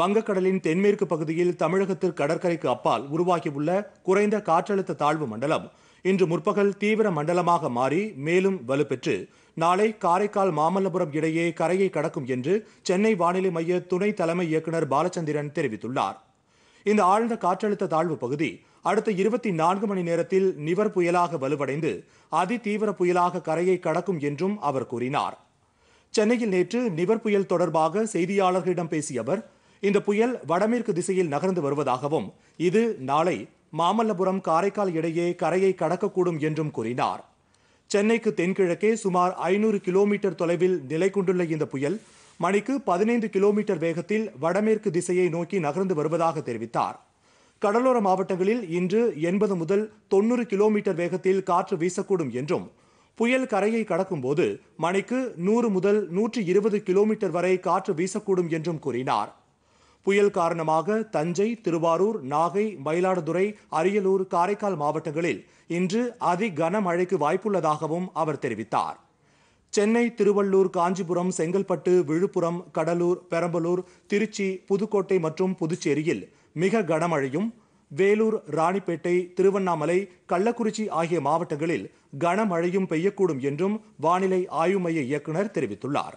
வங்கக்கடலின் தென்மேற்கு பகுதியில் தமிழகத்திற்கு கடற்கரைக்கு அப்பால் உருவாகியுள்ள குறைந்த காற்றழுத்த தாழ்வு மண்டலம் இன்று முற்பகல் தீவிர மண்டலமாக மாறி மேலும் வலுப்பெற்று நாளை காரைக்கால் மாமல்லபுரம் இடையே கரையை கடக்கும் என்று சென்னை வானிலை மைய துணை தலைமை இயக்குநர் பாலச்சந்திரன் தெரிவித்துள்ளார் இந்த ஆழ்ந்த காற்றழுத்த தாழ்வு பகுதி அடுத்த இருபத்தி நான்கு மணி நேரத்தில் நிவர் புயலாக வலுவடைந்து அதிதீவிர புயலாக கரையை கடக்கும் என்றும் அவர் கூறினார் சென்னையில் நேற்று நிவர் புயல் தொடர்பாக செய்தியாளர்களிடம் பேசிய அவர் இந்த புயல் வடமேற்கு திசையில் நகர்ந்து வருவதாகவும் இது நாளை மாமல்லபுரம் காரைக்கால் இடையே கரையை கடக்கக்கூடும் என்றும் கூறினார் சென்னைக்கு தென்கிழக்கே சுமார் ஐநூறு கிலோமீட்டர் தொலைவில் நிலை கொண்டுள்ள இந்த புயல் மணிக்கு பதினைந்து கிலோமீட்டர் வேகத்தில் வடமேற்கு திசையை நோக்கி நகர்ந்து வருவதாக தெரிவித்தார் கடலோர மாவட்டங்களில் இன்று எண்பது முதல் தொன்னூறு கிலோமீட்டர் வேகத்தில் காற்று வீசக்கூடும் என்றும் புயல் கரையை கடக்கும்போது மணிக்கு நூறு முதல் நூற்றி இருபது கிலோமீட்டர் வரை காற்று வீசக்கூடும் என்றும் கூறினார் புயல் காரணமாக தஞ்சை திருவாரூர் நாகை மயிலாடுதுறை அரியலூர் காரைக்கால் மாவட்டங்களில் இன்று அதி கனமழைக்கு வாய்ப்புள்ளதாகவும் அவர் தெரிவித்தார் சென்னை திருவள்ளூர் காஞ்சிபுரம் செங்கல்பட்டு விழுப்புரம் கடலூர் பெரம்பலூர் திருச்சி புதுக்கோட்டை மற்றும் புதுச்சேரியில் மிக கனமழையும் வேலூர் ராணிப்பேட்டை திருவண்ணாமலை கள்ளக்குறிச்சி ஆகிய மாவட்டங்களில் கனமழையும் பெய்யக்கூடும் என்றும் வானிலை ஆய்வு மைய இயக்குநர் தெரிவித்துள்ளார்